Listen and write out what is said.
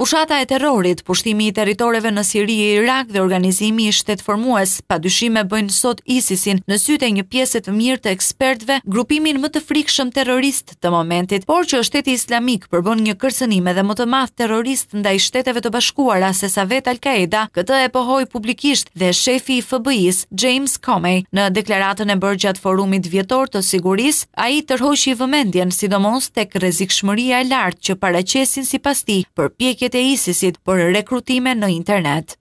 Fushata e terrorit, pushtimi i territoreve në Siri e Irak dhe organizimi i shtetë formues, pa dyshime bëjnë sot ISIS-in në sytë një pjesët të mirë të ekspertve, grupimin më të frikshëm terrorist të momentit, por që shteti islamik përbën një kërsenim edhe më të math terrorist nda i shteteve të bashkuara se sa vet Al-Qaeda, këtë e pohoj publikisht dhe shefi i FBI-s James Comey në deklaratën e bërë gjatë forumit vjetor të siguris, a i i vëmendjen, sidomos tek rezikshmëria lartë që paraqesin sipas tij për pjekje rrjetet ISIS-it për rekrutime në internet.